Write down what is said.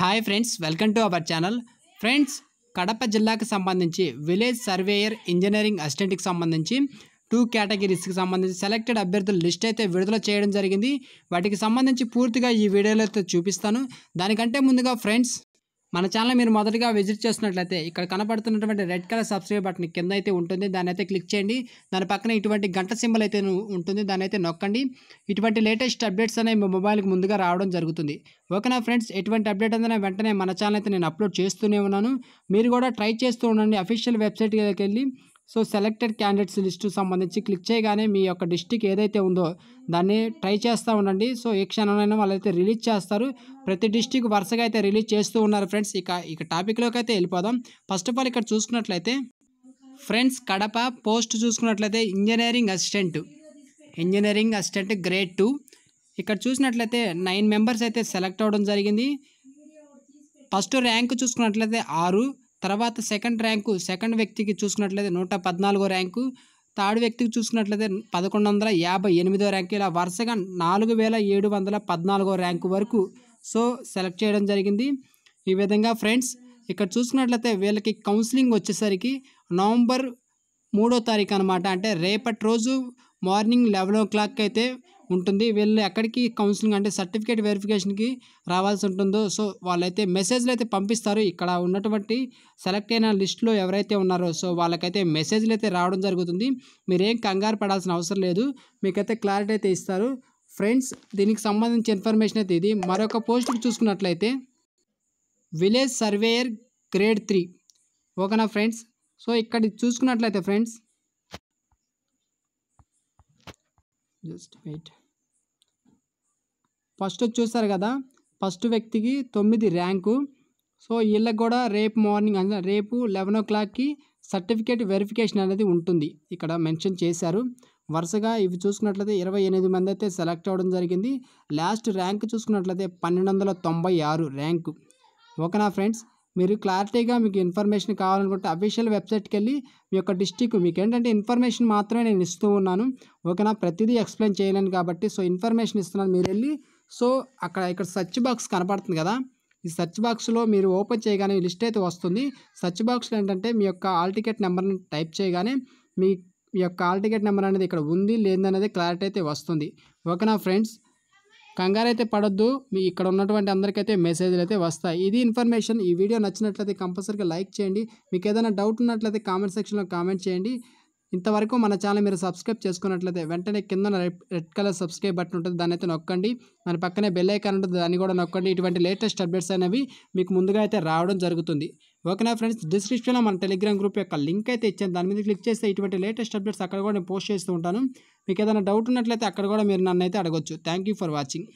hi friends welcome to our channel friends Kadapa జిల్లాకు సంబంధించి village surveyor engineering అసిస్టెంట్కి సంబంధించి two కేటగిరీస్కి సంబంధించి సెలెక్టెడ్ అభ్యర్థుల లిస్ట్ అయితే విడుదల చేయడం జరిగింది వాటికి సంబంధించి పూర్తిగా ఈ వీడియోలో చూపిస్తాను దానికంటే ముందుగా ఫ్రెండ్స్ మన ఛానల్ మీరు మొదటిగా విజిట్ చేసినట్లయితే ఇక్కడ కనపడుతున్నటువంటి రెడ్ కలర్ సబ్స్క్రైబ్ బటన్ కింద అయితే ఉంటుంది దాని అయితే క్లిక్ చేయండి దాని పక్కన ఇటువంటి గంట సింబల్ అయితే ఉంటుంది దాని అయితే నొక్కండి ఇటువంటి లేటెస్ట్ అప్డేట్స్ అనేవి మీ మొబైల్కి ముందుగా రావడం జరుగుతుంది ఓకే నా ఫ్రెండ్స్ ఎటువంటి అప్డేట్ అందినా వెంటనే మన ఛానల్ అయితే నేను అప్లోడ్ చేస్తూనే ఉన్నాను మీరు కూడా ట్రై చేస్తూ ఉండండి అఫీషియల్ వెబ్సైట్కి వెళ్ళి సో సెలెక్టెడ్ క్యాండిడేట్స్ లిస్టు సంబంధించి క్లిక్ చేయగానే మీ యొక్క డిస్టిక్ ఏదైతే ఉందో దాన్ని ట్రై చేస్తూ ఉండండి సో ఏ క్షణమైనా వాళ్ళైతే రిలీజ్ చేస్తారు ప్రతి డిస్టిక్ వరుసగా అయితే రిలీజ్ చేస్తూ ఉన్నారు ఫ్రెండ్స్ ఇక ఇక టాపిక్లోకి అయితే వెళ్ళిపోదాం ఫస్ట్ ఆఫ్ ఆల్ ఇక్కడ చూసుకున్నట్లయితే ఫ్రెండ్స్ కడప పోస్ట్ చూసుకున్నట్లయితే engineering assistant engineering assistant grade two ఇక్కడ చూసినట్లయితే నైన్ మెంబర్స్ అయితే సెలెక్ట్ అవ్వడం జరిగింది ఫస్ట్ ర్యాంక్ చూసుకున్నట్లయితే ఆరు తర్వాత సెకండ్ ర్యాంకు సెకండ్ వ్యక్తికి చూసుకున్నట్లయితే నూట పద్నాలుగో ర్యాంకు థర్డ్ వ్యక్తికి చూసుకున్నట్లయితే పదకొండు వందల యాభై ఎనిమిదో ర్యాంకు ఇలా వరుసగా నాలుగు వేల ఏడు వందల పద్నాలుగో ర్యాంకు వరకు సో సెలెక్ట్ చేయడం జరిగింది ఈ విధంగా ఫ్రెండ్స్ ఇక్కడ చూసుకున్నట్లయితే వీళ్ళకి కౌన్సిలింగ్ వచ్చేసరికి నవంబర్ మూడో తారీఖు అనమాట అంటే రేపటి రోజు మార్నింగ్ లెవెన్ ఓ క్లాక్ అయితే ఉంటుంది వీళ్ళు ఎక్కడికి కౌన్సిలింగ్ అంటే సర్టిఫికేట్ వెరిఫికేషన్కి రావాల్సి ఉంటుందో సో వాళ్ళైతే మెసేజ్లు అయితే పంపిస్తారు ఇక్కడ ఉన్నటువంటి సెలెక్ట్ అయిన లిస్టులో ఎవరైతే ఉన్నారో సో వాళ్ళకైతే మెసేజ్లు అయితే రావడం జరుగుతుంది మీరేం కంగారు పడాల్సిన అవసరం లేదు మీకైతే క్లారిటీ అయితే ఇస్తారు ఫ్రెండ్స్ దీనికి సంబంధించి ఇన్ఫర్మేషన్ అయితే ఇది మరొక పోస్ట్కి చూసుకున్నట్లయితే విలేజ్ సర్వేయర్ గ్రేడ్ త్రీ ఓకేనా ఫ్రెండ్స్ సో ఇక్కడ చూసుకున్నట్లయితే ఫ్రెండ్స్ జస్ట్ వెయిట్ ఫస్ట్ చూసారు కదా ఫస్ట్ వ్యక్తికి తొమ్మిది ర్యాంకు సో వీళ్ళకి కూడా రేపు మార్నింగ్ అంటే రేపు లెవెన్ ఓ క్లాక్కి సర్టిఫికేట్ వెరిఫికేషన్ అనేది ఉంటుంది ఇక్కడ మెన్షన్ చేశారు వరుసగా ఇవి చూసుకున్నట్లయితే ఇరవై ఎనిమిది మంది అయితే సెలెక్ట్ అవ్వడం జరిగింది లాస్ట్ ర్యాంక్ చూసుకున్నట్లయితే పన్నెండు వందల తొంభై ఆరు ర్యాంకు ఓకేనా ఫ్రెండ్స్ మీరు క్లారిటీగా మీకు ఇన్ఫర్మేషన్ కావాలనుకుంటే అఫీషియల్ వెబ్సైట్కి వెళ్ళి మీ యొక్క డిస్టిక్ మీకు ఏంటంటే ఇన్ఫర్మేషన్ మాత్రమే నేను ఇస్తూ ఉన్నాను ఓకేనా ప్రతిదీ ఎక్స్ప్లెయిన్ చేయలేను కాబట్టి సో ఇన్ఫర్మేషన్ ఇస్తున్నాను మీరు వెళ్ళి సో అక్కడ ఇక్కడ సర్చ్ బాక్స్ కనపడుతుంది కదా ఈ సర్చ్ బాక్స్లో మీరు ఓపెన్ చేయగానే లిస్ట్ అయితే వస్తుంది సర్చ్ బాక్స్లో ఏంటంటే మీ యొక్క ఆల్ టికెట్ నెంబర్ని టైప్ చేయగానే మీ యొక్క ఆల్ టికెట్ నెంబర్ అనేది ఇక్కడ ఉంది లేదనేది క్లారిటీ అయితే వస్తుంది ఓకేనా ఫ్రెండ్స్ కంగారు అయితే పడొద్దు మీ ఇక్కడ ఉన్నటువంటి అందరికైతే మెసేజ్లు అయితే వస్తాయి ఇది ఇన్ఫర్మేషన్ ఈ వీడియో నచ్చినట్లయితే కంపల్సరీగా లైక్ చేయండి మీకు ఏదైనా డౌట్ ఉన్నట్లయితే కామెంట్ సెక్షన్లో కామెంట్ చేయండి ఇంతవరకు మన ఛానల్ మీరు సబ్స్క్రైబ్ చేసుకున్నట్లయితే వెంటనే కింద రెడ్ కలర్ సబ్స్క్రైబ్ బటన్ ఉంటుంది దాన్ని అయితే నొక్కండి మన పక్కనే బెల్ ఐకాన్ ఉంటుంది దాన్ని కూడా నొక్కండి ఇటువంటి లేటెస్ట్ అప్డేట్స్ అనేవి మీకు ముందుగా అయితే రావడం జరుగుతుంది ఓకేనా ఫ్రెండ్స్ డిస్క్రిప్షన్లో మన టెలిగ్రామ్ గ్రూప్ యొక్క లింక్ అయితే ఇచ్చాను దాని మీద క్లిక్ చేస్తే ఇటువంటి లేటెస్ట్ అప్డేట్స్ అక్కడ కూడా నేను పోస్ట్ చేస్తూ ఉంటాను మీకు ఏదైనా డౌట్ ఉన్నట్లయితే అక్కడ కూడా మీరు నన్ను అయితే అడగచ్చు థ్యాంక్ ఫర్ వాచింగ్